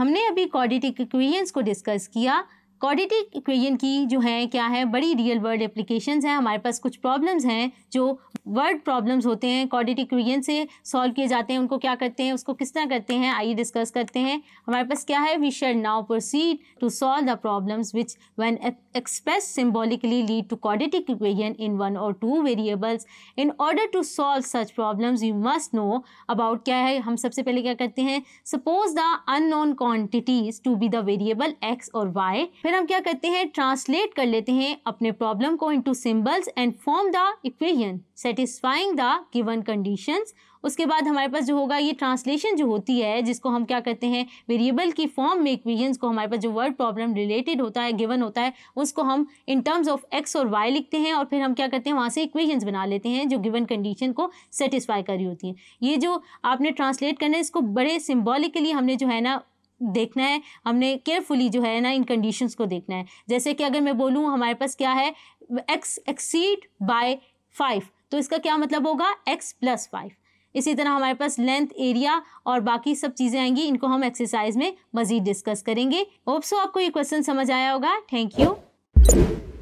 हमने अभी quadratic equations को डिस्कस किया क्वाड्रेटिक इक्वेशन की जो है क्या है बड़ी रियल वर्ल्ड एप्लीकेशंस हैं हमारे पास कुछ प्रॉब्लम्स हैं जो वर्ड प्रॉब्लम्स होते हैं क्वाड्रेटिक इक्वेशन से सॉल्व किए जाते हैं उनको क्या करते हैं उसको किस तरह करते हैं आइए डिस्कस करते हैं हमारे पास क्या है we shall now proceed to solve the problems which when express symbolically lead to quadratic equation in one और two variables in order to solve such problems you must know about क्या है हम सबसे पहले क्या करते हैं suppose the known quantities to be the variable x और वाई फिर हम क्या करते हैं ट्रांसलेट कर लेते हैं अपने प्रॉब्लम को into symbols and form the equation satisfying the given conditions उसके बाद हमारे पास जो होगा ये ट्रांसलेशन जो होती है जिसको हम क्या करते हैं वेरिएबल की फॉर्म में इक्वेशंस को हमारे पास जो वर्ड प्रॉब्लम रिलेटेड होता है गिवन होता है उसको हम इन टर्म्स ऑफ एक्स और वाई लिखते हैं और फिर हम क्या करते हैं वहाँ से इक्वेशंस बना लेते हैं जो गिवन कंडीशन को सेटिस्फाई करी होती हैं ये जो आपने ट्रांसलेट करना है इसको बड़े सिम्बॉलिकली हमने जो है ना देखना है हमने केयरफुली जो है ना इन कंडीशंस को देखना है जैसे कि अगर मैं बोलूँ हमारे पास क्या है एक्स एक्सीड बाय फाइव तो इसका क्या मतलब होगा एक्स प्लस फाइव इसी तरह हमारे पास लेंथ एरिया और बाकी सब चीज़ें आएंगी इनको हम एक्सरसाइज में मज़ीद डिस्कस करेंगे होप्सो आपको ये क्वेश्चन समझ आया होगा थैंक यू